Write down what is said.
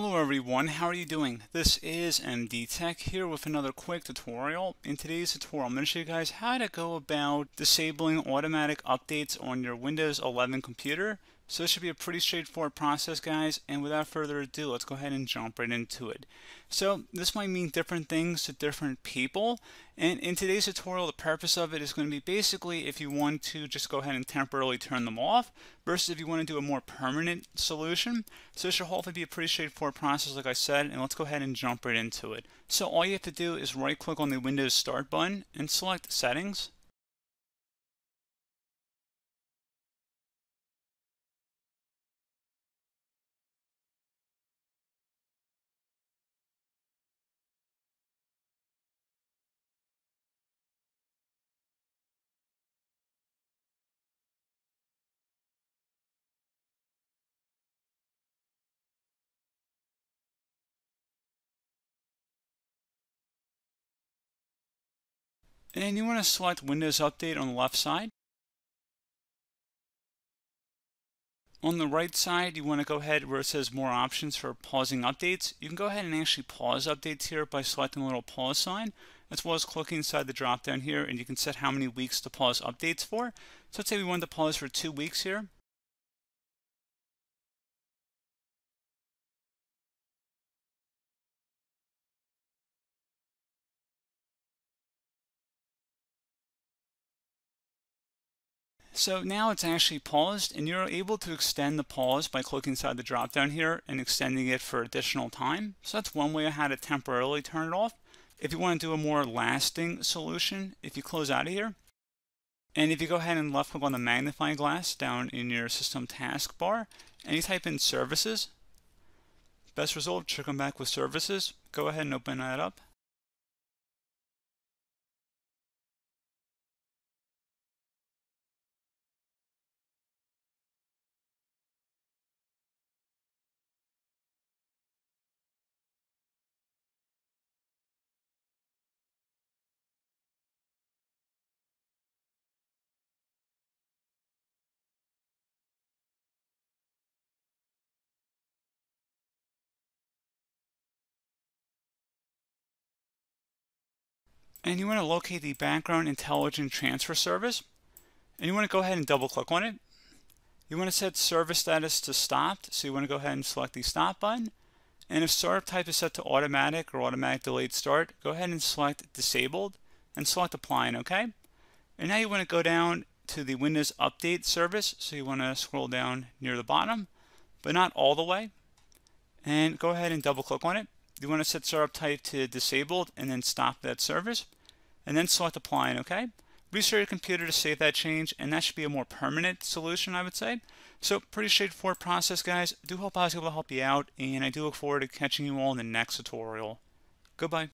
Hello everyone, how are you doing? This is MD Tech here with another quick tutorial. In today's tutorial, I'm going to show you guys how to go about disabling automatic updates on your Windows 11 computer so this should be a pretty straightforward process, guys, and without further ado, let's go ahead and jump right into it. So this might mean different things to different people, and in today's tutorial, the purpose of it is going to be basically if you want to just go ahead and temporarily turn them off, versus if you want to do a more permanent solution. So this should hopefully be a pretty straightforward process, like I said, and let's go ahead and jump right into it. So all you have to do is right-click on the Windows Start button and select Settings, And you want to select Windows Update on the left side. On the right side, you want to go ahead where it says more options for pausing updates. You can go ahead and actually pause updates here by selecting the little pause sign, as well as clicking inside the drop down here, and you can set how many weeks to pause updates for. So let's say we wanted to pause for two weeks here. So now it's actually paused and you're able to extend the pause by clicking inside the drop down here and extending it for additional time. So that's one way of how to temporarily turn it off. If you want to do a more lasting solution, if you close out of here, and if you go ahead and left click on the magnifying glass down in your system taskbar and you type in services, best result should come back with services. Go ahead and open that up. and you want to locate the Background Intelligent Transfer Service, and you want to go ahead and double click on it. You want to set service status to stopped, so you want to go ahead and select the stop button. And if startup type is set to automatic or automatic delayed start, go ahead and select disabled and select applying, okay? And now you want to go down to the Windows Update service, so you want to scroll down near the bottom, but not all the way. And go ahead and double click on it you want to set startup type to disabled and then stop that service and then select apply and OK. Restart your computer to save that change and that should be a more permanent solution I would say. So pretty straightforward process guys. Do hope I was able to help you out and I do look forward to catching you all in the next tutorial. Goodbye.